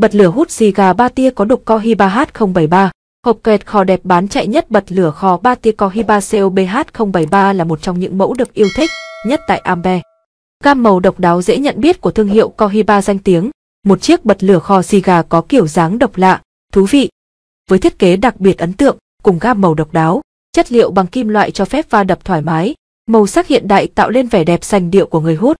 bật lửa hút xì gà ba tia có đục co H073. Hộp kẹt kho đẹp bán chạy nhất bật lửa kho ba tia co H3COBH073 là một trong những mẫu được yêu thích nhất tại Ambe. gam màu độc đáo dễ nhận biết của thương hiệu Cohiba danh tiếng, một chiếc bật lửa kho xì gà có kiểu dáng độc lạ, thú vị. Với thiết kế đặc biệt ấn tượng, cùng gam màu độc đáo, chất liệu bằng kim loại cho phép va đập thoải mái, màu sắc hiện đại tạo lên vẻ đẹp sành điệu của người hút.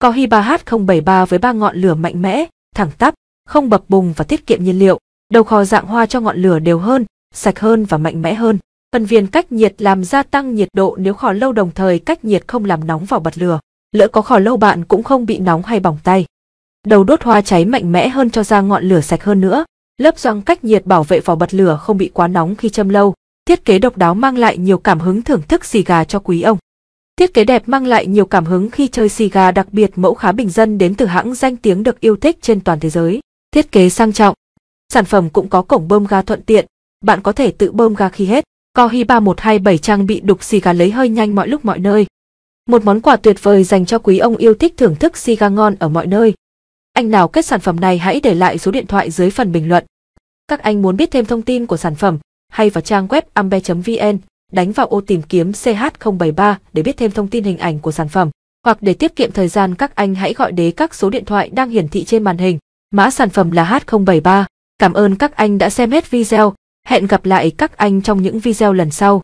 Cohiba H073 với ba ngọn lửa mạnh mẽ, thẳng tắp, không bập bùng và tiết kiệm nhiên liệu. Đầu kho dạng hoa cho ngọn lửa đều hơn, sạch hơn và mạnh mẽ hơn. Phần viền cách nhiệt làm gia tăng nhiệt độ nếu kho lâu đồng thời cách nhiệt không làm nóng vào bật lửa. Lỡ có kho lâu bạn cũng không bị nóng hay bỏng tay. Đầu đốt hoa cháy mạnh mẽ hơn cho ra ngọn lửa sạch hơn nữa. Lớp doang cách nhiệt bảo vệ vỏ bật lửa không bị quá nóng khi châm lâu. Thiết kế độc đáo mang lại nhiều cảm hứng thưởng thức xì gà cho quý ông. Thiết kế đẹp mang lại nhiều cảm hứng khi chơi xì gà đặc biệt mẫu khá bình dân đến từ hãng danh tiếng được yêu thích trên toàn thế giới thiết kế sang trọng. Sản phẩm cũng có cổng bơm ga thuận tiện, bạn có thể tự bơm ga khi hết. Cohi 3127 trang bị đục xì gà lấy hơi nhanh mọi lúc mọi nơi. Một món quà tuyệt vời dành cho quý ông yêu thích thưởng thức xì gà ngon ở mọi nơi. Anh nào kết sản phẩm này hãy để lại số điện thoại dưới phần bình luận. Các anh muốn biết thêm thông tin của sản phẩm, hay vào trang web ambe.vn, đánh vào ô tìm kiếm CH073 để biết thêm thông tin hình ảnh của sản phẩm. Hoặc để tiết kiệm thời gian các anh hãy gọi đến các số điện thoại đang hiển thị trên màn hình mã sản phẩm là H073. Cảm ơn các anh đã xem hết video, hẹn gặp lại các anh trong những video lần sau.